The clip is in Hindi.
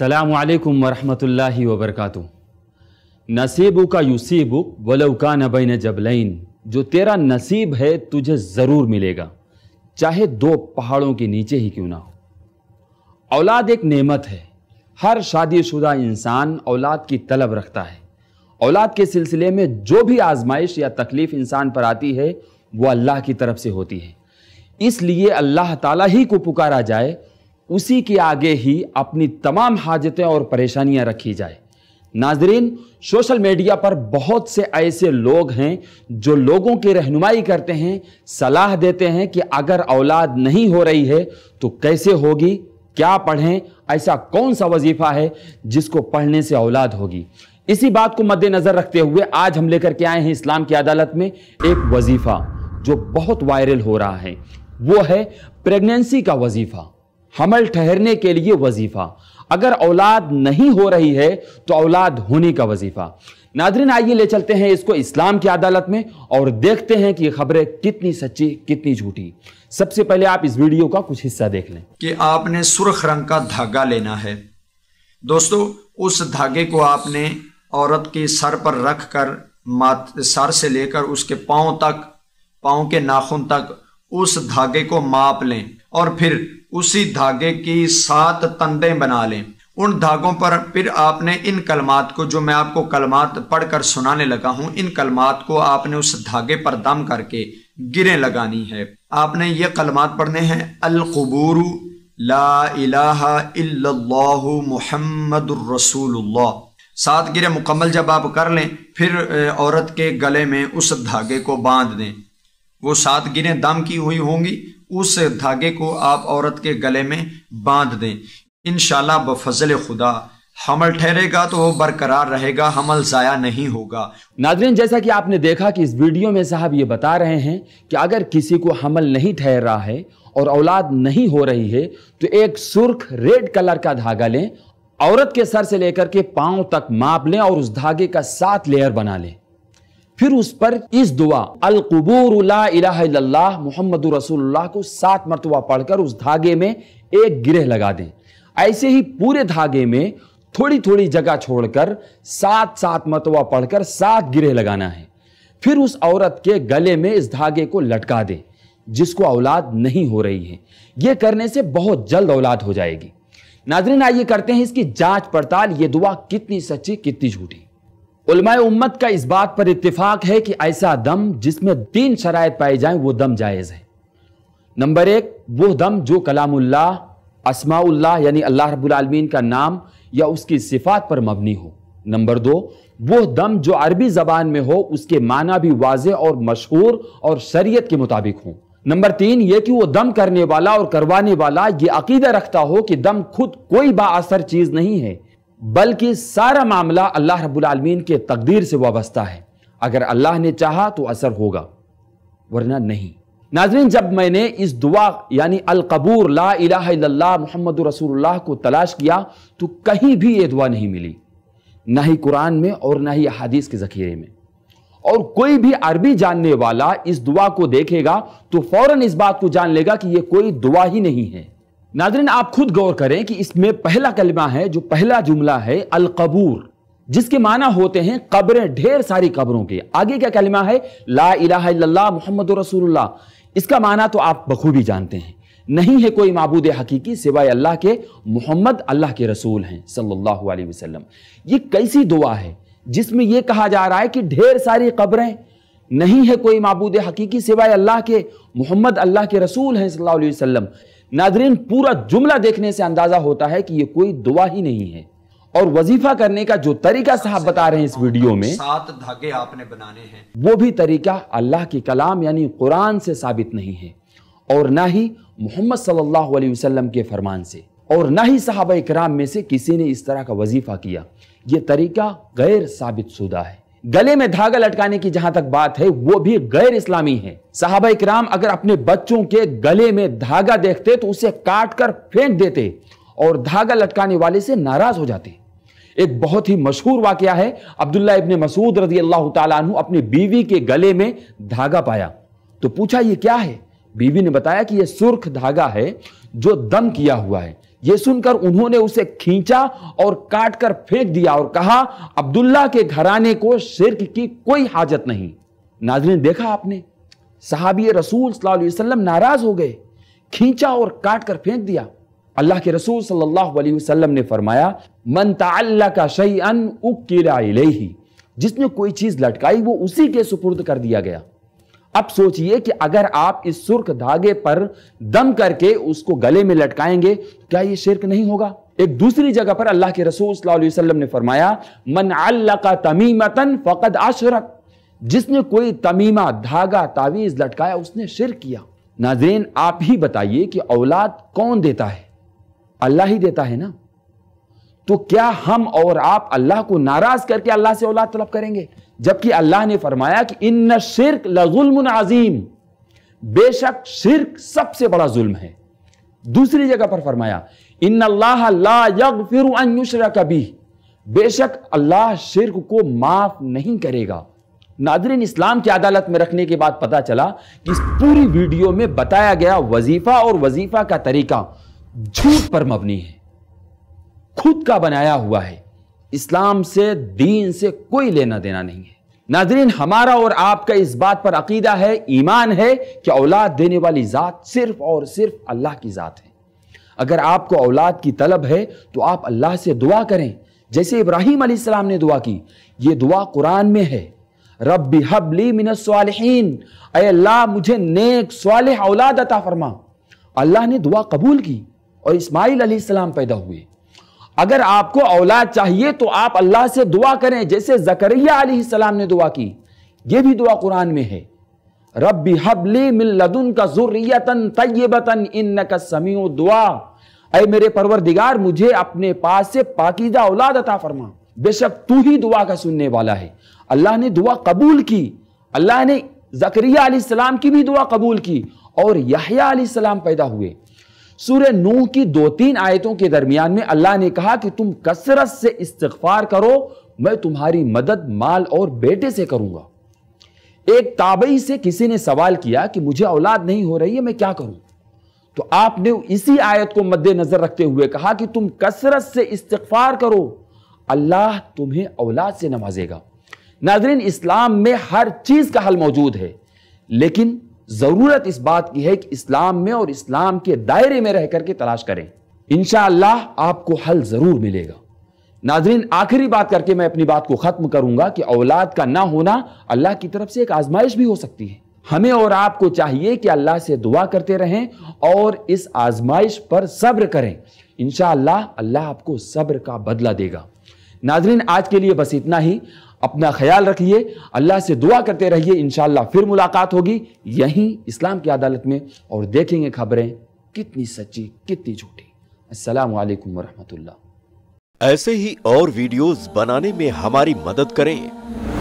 अल्लाम वरहमल वबरक नसीबू का यूसीबू वलौका नबैन जबलैन जो तेरा नसीब है तुझे ज़रूर मिलेगा चाहे दो पहाड़ों के नीचे ही क्यों ना हो औलाद एक नेमत है हर शादीशुदा इंसान औलाद की तलब रखता है औलाद के सिलसिले में जो भी आजमाइश या तकलीफ़ इंसान पर आती है वो अल्लाह की तरफ से होती है इसलिए अल्लाह ताला ही को पुकारा जाए उसी के आगे ही अपनी तमाम हाजतें और परेशानियां रखी जाए नाजरीन सोशल मीडिया पर बहुत से ऐसे लोग हैं जो लोगों की रहनुमाई करते हैं सलाह देते हैं कि अगर औलाद नहीं हो रही है तो कैसे होगी क्या पढ़ें ऐसा कौन सा वजीफ़ा है जिसको पढ़ने से औलाद होगी इसी बात को मद्देनज़र रखते हुए आज हम लेकर के आए हैं इस्लाम की अदालत में एक वजीफ़ा जो बहुत वायरल हो रहा है वो है प्रेगनेंसी का वजीफ़ा हमल ठहरने के लिए वजीफ़ा अगर औलाद नहीं हो रही है तो औलाद होने का वजीफ़ा नादरीन आइए ले चलते हैं इसको इस्लाम की अदालत में और देखते हैं कि खबरें कितनी सच्ची कितनी झूठी सबसे पहले आप इस वीडियो का कुछ हिस्सा देख लें कि आपने सुर्ख रंग का धागा लेना है दोस्तों उस धागे को आपने औरत के सर पर रख कर मात सर से लेकर उसके पाँव तक पाँव के नाखून तक उस धागे को माप लें और फिर उसी धागे की सात तंदे बना लें उन धागों पर फिर आपने इन कलमात को जो मैं आपको कलमात पढ़कर सुनाने लगा हूँ इन कलमात को आपने उस धागे पर दम करके गिरे लगानी है आपने ये कलमात पढ़ने हैं अलकबूर ला इलाहा इल्लल्लाहु रसूलुल्लाह सात गिरे मुकम्मल जब आप कर लें फिर औरत के गले में उस धागे को बांध दें वो सात गिरें दम की हुई होंगी उस धागे को आप औरत के गले में बांध दें इन बफजल खुदा हमल ठहरेगा तो वो बरकरार रहेगा हमल ज़ाया नहीं होगा नाजरीन जैसा कि आपने देखा कि इस वीडियो में साहब ये बता रहे हैं कि अगर किसी को हमल नहीं ठहर रहा है और औलाद नहीं हो रही है तो एक सुर्ख रेड कलर का धागा लें औरत के सर से लेकर के पांव तक माप लें और उस धागे का सात लेयर बना लें फिर उस पर इस दुआ अल कबूर मोहम्मद रसूलुल्लाह को सात मरतबा पढ़कर उस धागे में एक गिरह लगा दें ऐसे ही पूरे धागे में थोड़ी थोड़ी जगह छोड़कर सात सात मरतबा पढ़कर सात गिरह लगाना है फिर उस औरत के गले में इस धागे को लटका दें जिसको औलाद नहीं हो रही है ये करने से बहुत जल्द औलाद हो जाएगी नाजरीन आइए करते हैं इसकी जांच पड़ताल ये दुआ कितनी सच्ची कितनी झूठी उलमाए उम्मत का इस बात पर इत्तेफाक है कि ऐसा दम जिसमें तीन शराय पाई जाए वो दम जायज़ है नंबर एक वो दम जो कलामुल्ला असमाउल्ला यानी अल्लाह रबालमीन का नाम या उसकी सिफात पर मबनी हो नंबर दो वो दम जो अरबी ज़बान में हो उसके माना भी वाज और मशहूर और शरीयत के मुताबिक हो नंबर तीन ये कि वो दम करने वाला और करवाने वाला ये अकीदा रखता हो कि दम खुद कोई बासर चीज़ नहीं है बल्कि सारा मामला अल्लाह रब्बुल के तकदीर से वाबस्ता है अगर अल्लाह ने चाहा तो असर होगा वरना नहीं नाजरीन जब मैंने इस दुआ यानी अलकबूर ला इला मोहम्मद रसूलुल्लाह को तलाश किया तो कहीं भी ये दुआ नहीं मिली ना ही कुरान में और ना ही अहादीस के ज़खीरे में और कोई भी अरबी जानने वाला इस दुआ को देखेगा तो फ़ौरन इस बात को जान लेगा कि ये कोई दुआ ही नहीं है नादरीन आप खुद गौर करें कि इसमें पहला कलमा है जो पहला जुमला है अलकबूर जिसके माना होते हैं कब्रें ढेर सारी कब्रों के आगे क्या कलमा है ला इला मोहम्मद रसूलुल्लाह इसका माना तो आप बखूबी जानते हैं नहीं है कोई मबूद हकीकी सिवाय अल्लाह के मोहम्मद अल्लाह के रसूल हैं सल्लल्लाहु अलैहि वसल्लम ये कैसी दुआ है जिसमें यह कहा जा रहा है कि ढेर सारी कब्रें नहीं है कोई मबूद हकीकी सिवाय अल्लाह के मोहम्मद अल्लाह के रसूल हैं सल्लल्लाहु अलैहि वसल्लम नाजरीन पूरा जुमला देखने से अंदाजा होता है कि ये कोई दुआ ही नहीं है और वजीफा करने का जो तरीका साहब बता रहे हैं इस वीडियो में सात धागे आपने बनाने हैं वो भी तरीका अल्लाह के कलाम यानी कुरान से साबित नहीं है और ना ही मोहम्मद सल्लल्लाहु अलैहि वसल्लम के फरमान से और ना ही साहब कराम में से किसी ने इस तरह का वजीफा किया ये तरीका गैर साबित शुदा है गले में धागा लटकाने की जहां तक बात है वो भी गैर इस्लामी है साहब इकराम अगर अपने बच्चों के गले में धागा देखते तो उसे काट कर फेंक देते और धागा लटकाने वाले से नाराज हो जाते एक बहुत ही मशहूर वाक्य है अब्दुल्ला इबन मसूद रजी अल्लाह तु अपनी बीवी के गले में धागा पाया तो पूछा ये क्या है बीवी ने बताया कि यह सुर्ख धागा है जो दम किया हुआ है यह सुनकर उन्होंने उसे खींचा और काट कर फेंक दिया और कहा अब्दुल्ला के घराने को शिरक की कोई हाजत नहीं नाजरीन देखा आपने साहबी रसूल सल्लाम नाराज हो गए खींचा और काट कर फेंक दिया अल्लाह के रसूल सल्लल्लाहु अलैहि वसल्लम ने फरमाया मन का शई अन उ जिसने कोई चीज़ लटकाई वो उसी के सुपुर्द कर दिया गया अब सोचिए कि अगर आप इस सुर्ख धागे पर दम करके उसको गले में लटकाएंगे क्या ये शिरक नहीं होगा एक दूसरी जगह पर अल्लाह के रसूल वसल्लम ने फरमाया मन अल्लाह का तमीमतन फ़कद आशरक जिसने कोई तमीमा धागा तावीज़ लटकाया उसने शिर किया नाजरीन आप ही बताइए कि औलाद कौन देता है अल्लाह ही देता है ना तो क्या हम और आप अल्लाह को नाराज करके अल्लाह से औलाद तलब करेंगे जबकि अल्लाह ने फरमाया कि इन शिरक लजुल्म बेशक शिरक सबसे बड़ा जुल्म है दूसरी जगह पर फरमाया इन अल्लाह फिर कभी बेशक अल्लाह शिरक को माफ नहीं करेगा नादरीन इस्लाम की अदालत में रखने के बाद पता चला कि इस पूरी वीडियो में बताया गया वजीफा और वजीफा का तरीका झूठ पर मबनी है खुद का बनाया हुआ है इस्लाम से दीन से कोई लेना देना नहीं है नाजरीन हमारा और आपका इस बात पर अकीदा है ईमान है कि औलाद देने वाली ज़ात सिर्फ और सिर्फ अल्लाह की ज़ात है अगर आपको औलाद की तलब है तो आप अल्लाह से दुआ करें जैसे इब्राहिम अलैहिस्सलाम ने दुआ की ये दुआ कुरान में है रब हबली मिनसालहीन अल्लाह मुझे नेक साल औलाद अता फरमा अल्लाह ने दुआ कबूल की और इस्माईल अलैहिस्सलाम पैदा हुए अगर आपको औलाद चाहिए तो आप अल्लाह से दुआ करें जैसे जकरिया ने दुआ की यह भी दुआ कुरान में है रबी हबली मिल्लदुन का जुर्रियतन तयबतन इन समी दुआ अरे मेरे दिगार मुझे अपने पास से पाकिदा औलाद अता फरमा बेशक तू ही दुआ का सुनने वाला है अल्लाह ने दुआ कबूल की अल्लाह ने जकरिया की भी दुआ कबूल की और यहाम सलाम पैदा हुए सूर्य नू की दो तीन आयतों के दरमियान में अल्लाह ने कहा कि तुम कसरत से इस्तफार करो मैं तुम्हारी मदद माल और बेटे से करूंगा एक ताबई से किसी ने सवाल किया कि मुझे औलाद नहीं हो रही है मैं क्या करूं तो आपने इसी आयत को मद्देनजर रखते हुए कहा कि तुम कसरत से इस्तफार करो अल्लाह तुम्हें औलाद से नवाजेगा नाजरीन इस्लाम में हर चीज का हल मौजूद है लेकिन ज़रूरत इस बात की है कि इस्लाम में और इस्लाम के दायरे में रह करके तलाश करें इन आपको हल ज़रूर मिलेगा नाजरीन आखिरी बात करके मैं अपनी बात को ख़त्म करूंगा कि औलाद का ना होना अल्लाह की तरफ से एक आजमाइश भी हो सकती है हमें और आपको चाहिए कि अल्लाह से दुआ करते रहें और इस आजमाइश पर सब्र करें इन अल्लाह आपको सब्र का बदला देगा नाजरीन आज के लिए बस इतना ही अपना ख्याल रखिए अल्लाह से दुआ करते रहिए इन फिर मुलाकात होगी यहीं इस्लाम की अदालत में और देखेंगे खबरें कितनी सच्ची कितनी झूठी असलकम वरहमत ऐसे ही और वीडियोस बनाने में हमारी मदद करें